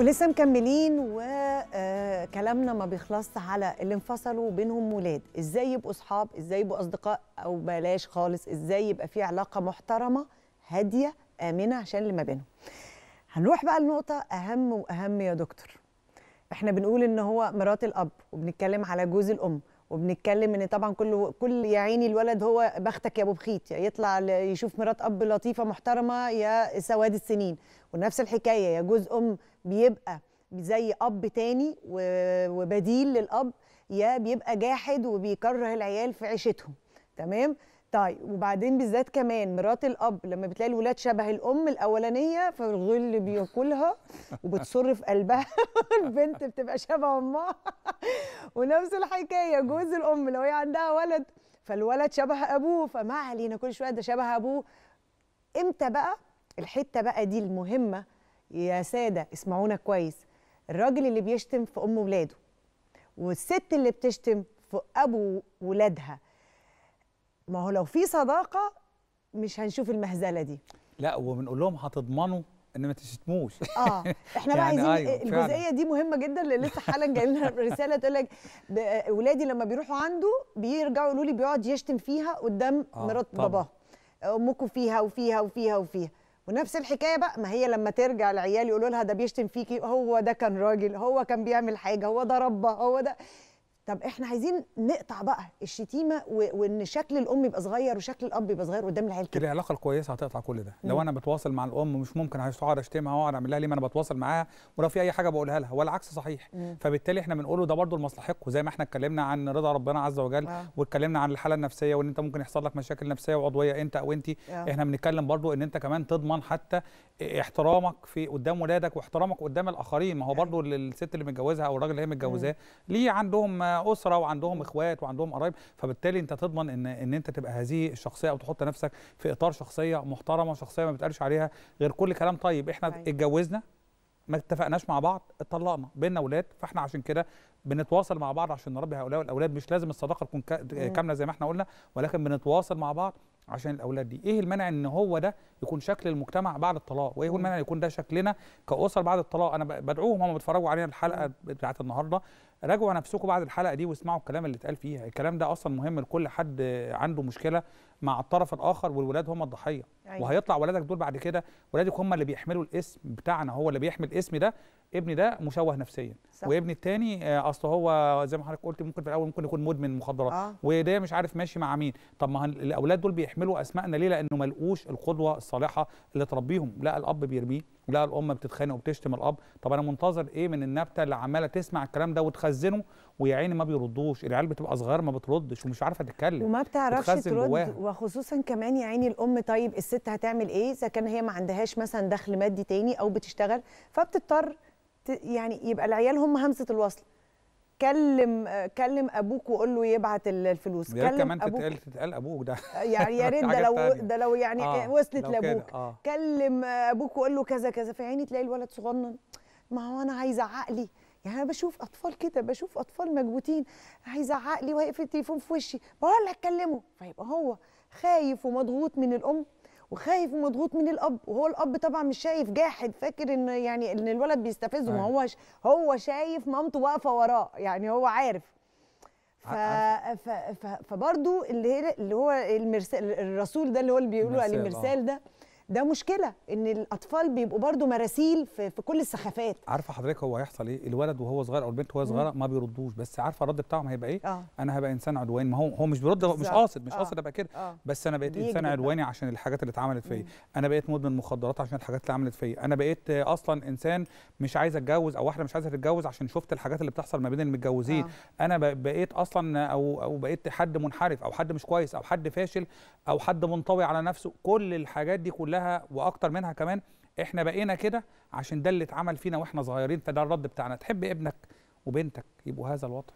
ولسه مكملين وكلامنا آه، ما بيخلصش على اللي انفصلوا بينهم ولاد ازاي يبقوا اصحاب ازاي يبقوا اصدقاء او بلاش خالص ازاي يبقى في علاقه محترمه هاديه امنه عشان اللي ما بينهم هنروح بقى لنقطه اهم واهم يا دكتور احنا بنقول ان هو مرات الاب وبنتكلم على جوز الام وبنتكلم ان طبعا كل كل يا عيني الولد هو بختك يا ابو بخيت يا يعني يطلع يشوف مرات اب لطيفه محترمه يا سواد السنين ونفس الحكايه يا جوز ام بيبقى زي اب تاني وبديل للاب يا بيبقى جاحد وبيكره العيال في عيشتهم تمام طيب وبعدين بالذات كمان مرات الاب لما بتلاقي الولاد شبه الام الاولانيه فالغل بياكلها وبتصر في قلبها البنت بتبقى شبه امها ونفس الحكايه جوز الام لو هي عندها ولد فالولد شبه ابوه فما علينا كل شويه ده شبه ابوه امتى بقى الحته بقى دي المهمه يا ساده اسمعونا كويس الراجل اللي بيشتم في ام ولاده والست اللي بتشتم في ابو ولادها ما هو لو في صداقه مش هنشوف المهزله دي لا وبنقول لهم هتضمنوا ان ما تشتموش اه احنا بقى يعني عايزين أيوة الجزئيه فعلا. دي مهمه جدا لان لسه حالا جاي لنا رساله تقول لك اولادي لما بيروحوا عنده بيرجعوا يقولوا لي بيقعد يشتم فيها قدام آه مرات باباه امكم فيها وفيها وفيها وفيها ونفس الحكايه بقى ما هي لما ترجع العيال يقولوا لها ده بيشتم فيكي هو ده كان راجل هو كان بيعمل حاجه هو ده ربه هو ده طب احنا عايزين نقطع بقى الشتيمه وان شكل الام يبقى صغير وشكل الاب يبقى صغير قدام العيال كده العلاقه الكويسه هتقطع كل ده لو انا بتواصل مع الام مش ممكن هقعد اشتمها واقعد اعمل لها ليه ما انا بتواصل معاها ولو في اي حاجه بقولها لها والعكس صحيح مم. فبالتالي احنا بنقوله ده برضو لمصلحتكم زي ما احنا اتكلمنا عن رضا ربنا عز وجل آه. واتكلمنا عن الحاله النفسيه وان انت ممكن يحصل لك مشاكل نفسيه وعضويه انت او انت آه. احنا بنتكلم برضو ان انت كمان تضمن حتى احترامك في قدام ولادك واحترامك قدام الاخرين ما هو آه. برضو الست اللي متجوزها او الراجل اللي هي متجوزاه ليه عندهم اسره وعندهم اخوات وعندهم قرايب فبالتالي انت تضمن ان ان انت تبقى هذه الشخصيه او تحط نفسك في اطار شخصيه محترمه شخصيه ما بتقالش عليها غير كل كلام طيب احنا أيوة. اتجوزنا ما اتفقناش مع بعض اتطلقنا بينا اولاد فاحنا عشان كده بنتواصل مع بعض عشان نربي هؤلاء الاولاد مش لازم الصداقه تكون كامله زي ما احنا قلنا ولكن بنتواصل مع بعض عشان الاولاد دي ايه المانع ان هو ده يكون شكل المجتمع بعد الطلاق وايه هو المنع يكون ده شكلنا كاسر بعد الطلاق انا بدعوهم هم بيتفرجوا علينا الحلقه بتاعت النهارده راجعوا نفسكم بعد الحلقه دي واسمعوا الكلام اللي اتقال فيها الكلام ده اصلا مهم لكل حد عنده مشكله مع الطرف الاخر والولاد هم الضحيه أيوة. وهيطلع ولادك دول بعد كده ولادك هم اللي بيحملوا الاسم بتاعنا هو اللي بيحمل الاسم ده ابني ده مشوه نفسيا صح. وابني الثاني آه، اصل هو زي ما حضرتك قلت ممكن في الاول ممكن يكون مدمن مخدرات آه. وده مش عارف ماشي مع مين طب ما الاولاد دول بيحملوا اسمائنا ليه لانه ما لقوش القدوه الصالحه اللي تربيهم لا الاب بيرميه لا الام بتتخانق وبتشتم الاب طب انا منتظر ايه من النبته اللي عماله تسمع الكلام ده وتخزنه ويا عيني ما بيردوش العيال بتبقى صغيره ما بتردش ومش عارفه تتكلم وما بتعرفش ترد جواها. وخصوصا كمان يا عيني الام طيب الست هتعمل ايه اذا كان هي ما عندهاش مثلا دخل مادي تاني او بتشتغل فبتضطر يعني يبقى العيال هم همزه الوصل كلم كلم ابوك وقول له يبعت الفلوس يا كلم كمان أبوك تتقال تتقال ابوك ده آه، يعني يا ريت ده لو ده لو يعني آه وصلت لابوك آه كلم ابوك وقول له كذا كذا في عيني تلاقي الولد صغنن ما هو انا هيزعق لي يعني انا بشوف اطفال كده بشوف اطفال مكبوتين هيزعق لي وهيقفل التليفون في وشي بقول لك كلمه فيبقى هو خايف ومضغوط من الام وخايف ومضغوط من الاب وهو الاب طبعا مش شايف جاحد فاكر ان يعني ان الولد بيستفزه ما أيوة. هو هو شايف مامته واقفه وراه يعني هو عارف ف... ف... ف... فبرضو اللي هي اللي هو المرسال الرسول ده اللي هو اللي بيقولوا عليه المرسال آه. ده ده مشكله ان الاطفال بيبقوا برضو مراسيل في, في كل السخافات عارفه حضرتك هو هيحصل ايه الولد وهو صغير او البنت وهي صغيره ما بيردوش بس عارفه الرد بتاعهم هيبقى ايه آه. انا هبقى انسان عدواني ما هو هو مش بيرد مش قاصد مش قاصد آه. ابقى كده آه. بس انا بقيت انسان عدواني عشان الحاجات اللي اتعملت فيا انا بقيت مدمن مخدرات عشان الحاجات اللي عملت فيا انا بقيت اصلا انسان مش عايز اتجوز او واحده مش عايزه تتجوز عشان شفت الحاجات اللي بتحصل ما بين المتجوزين آه. انا بقيت اصلا او او بقيت حد منحرف او حد مش كويس او حد فاشل او حد منطوي على نفسه كل الحاجات دي كلها كلها واكتر منها كمان احنا بقينا كده عشان ده اللي اتعمل فينا واحنا صغيرين فده الرد بتاعنا تحب ابنك وبنتك يبقوا هذا الوطن